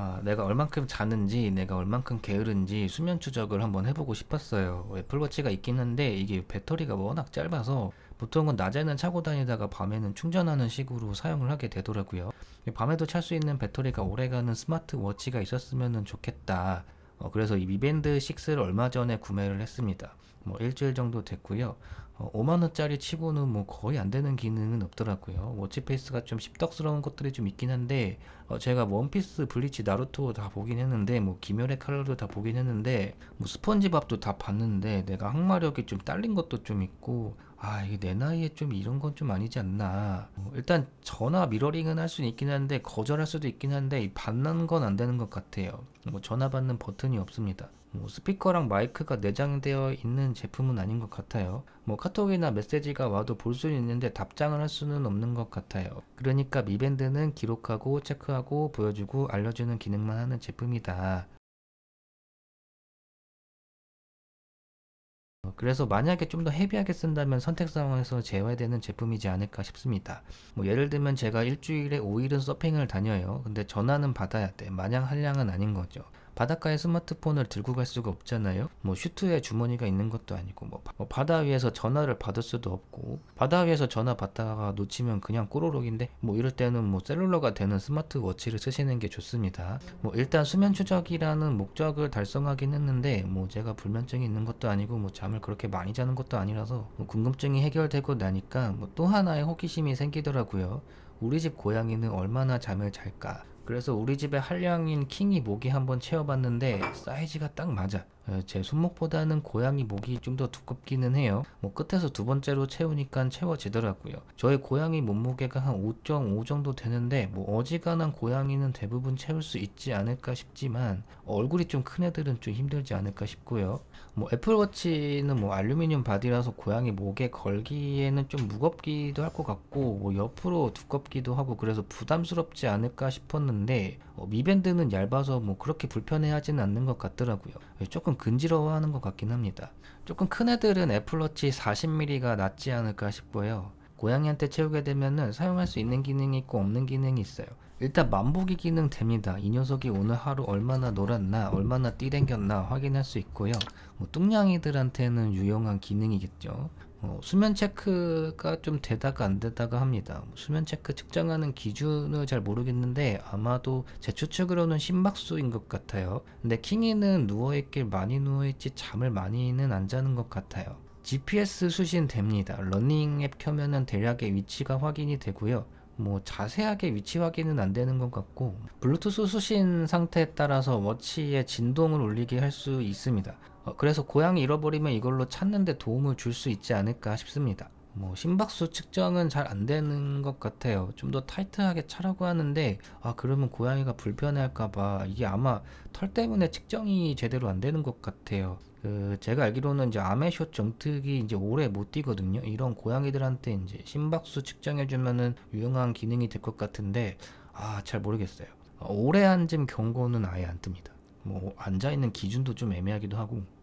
아, 내가 얼만큼 자는지, 내가 얼만큼 게으른지 수면 추적을 한번 해보고 싶었어요. 애플워치가 있긴 한데 이게 배터리가 워낙 짧아서 보통은 낮에는 차고 다니다가 밤에는 충전하는 식으로 사용을 하게 되더라고요. 밤에도 찰 수 있는 배터리가 오래가는 스마트워치가 있었으면 좋겠다. 어, 그래서 이 미밴드 6를 얼마 전에 구매를 했습니다. 뭐 일주일 정도 됐고요. 어, 5만원짜리 치고는 뭐 거의 안 되는 기능은 없더라고요. 워치페이스가 좀 십덕스러운 것들이 좀 있긴 한데, 어, 제가 뭐 원피스, 블리치, 나루토 다 보긴 했는데, 뭐 기멸의 칼날도 다 보긴 했는데, 뭐 스펀지밥도 다 봤는데, 내가 항마력이 좀 딸린 것도 좀 있고, 아 이게 내 나이에 좀 이런 건 좀 아니지 않나 어, 일단 전화 미러링은 할 수는 있긴 한데 거절할 수도 있긴 한데 받는 건 안 되는 것 같아요 뭐 전화 받는 버튼이 없습니다 뭐 스피커랑 마이크가 내장되어 있는 제품은 아닌 것 같아요. 뭐 카톡이나 메시지가 와도 볼 수는 있는데 답장을 할 수는 없는 것 같아요. 그러니까 미밴드는 기록하고 체크하고 보여주고 알려주는 기능만 하는 제품이다. 어, 그래서 만약에 좀 더 헤비하게 쓴다면 선택 상황에서 제외되는 제품이지 않을까 싶습니다. 뭐 예를 들면 제가 일주일에 5일은 서핑을 다녀요. 근데 전화는 받아야 돼. 마냥 한량은 아닌 거죠. 바닷가에 스마트폰을 들고 갈 수가 없잖아요. 뭐 슈트에 주머니가 있는 것도 아니고 뭐, 뭐 바다 위에서 전화를 받을 수도 없고 바다 위에서 전화 받다가 놓치면 그냥 꼬로록인데 뭐 이럴 때는 뭐 셀룰러가 되는 스마트워치를 쓰시는 게 좋습니다. 뭐 일단 수면 추적이라는 목적을 달성하긴 했는데 뭐 제가 불면증이 있는 것도 아니고 뭐 잠을 그렇게 많이 자는 것도 아니라서 뭐 궁금증이 해결되고 나니까 뭐 또 하나의 호기심이 생기더라고요. 우리 집 고양이는 얼마나 잠을 잘까? 그래서 우리 집에 한량인 킹이 모기 한번 채워봤는데 사이즈가 딱 맞아 어, 제 손목보다는 고양이 목이 좀 더 두껍기는 해요 뭐 끝에서 두 번째로 채우니까 채워지더라고요 저의 고양이 몸무게가 한 5.5 정도 되는데 뭐 어지간한 고양이는 대부분 채울 수 있지 않을까 싶지만 얼굴이 좀 큰 애들은 좀 힘들지 않을까 싶고요 뭐 애플워치는 뭐 알루미늄 바디라서 고양이 목에 걸기에는 좀 무겁기도 할 것 같고 뭐 옆으로 두껍기도 하고 그래서 부담스럽지 않을까 싶었는데 들는데 어, 미밴드는 얇아서 뭐 그렇게 불편해하지는 않는 것 같더라고요. 예, 조금 근지러워하는 것 같긴 합니다. 조금 큰 애들은 애플워치 40mm가 낫지 않을까 싶고요. 고양이한테 채우게 되면은 사용할 수 있는 기능이 있고 없는 기능이 있어요. 일단 만보기 기능 됩니다. 이 녀석이 오늘 하루 얼마나 놀았나, 얼마나 뛰댕겼나 확인할 수 있고요. 뭐 뚱냥이들한테는 유용한 기능이겠죠. 어, 수면 체크가 좀 되다가 안 되다가 합니다. 수면 체크 측정하는 기준을 잘 모르겠는데 아마도 제 추측으로는 심박수인 것 같아요. 근데 킹이는 누워있길 많이 누워있지 잠을 많이는 안 자는 것 같아요. GPS 수신 됩니다. 러닝 앱 켜면은 대략의 위치가 확인이 되고요. 뭐 자세하게 위치 확인은 안 되는 것 같고 블루투스 수신 상태에 따라서 워치에 진동을 울리게 할 수 있습니다. 어, 그래서 고양이 잃어버리면 이걸로 찾는데 도움을 줄 수 있지 않을까 싶습니다. 뭐 심박수 측정은 잘 안 되는 것 같아요. 좀 더 타이트하게 차라고 하는데 아 그러면 고양이가 불편해할까봐 이게 아마 털 때문에 측정이 제대로 안 되는 것 같아요. 그 제가 알기로는 이제 아메쇼 정특이 이제 오래 못 뛰거든요. 이런 고양이들한테 이제 심박수 측정해주면은 유용한 기능이 될 것 같은데 아 잘 모르겠어요. 오래 앉은 경고는 아예 안 뜹니다. 뭐 앉아 있는 기준도 좀 애매하기도 하고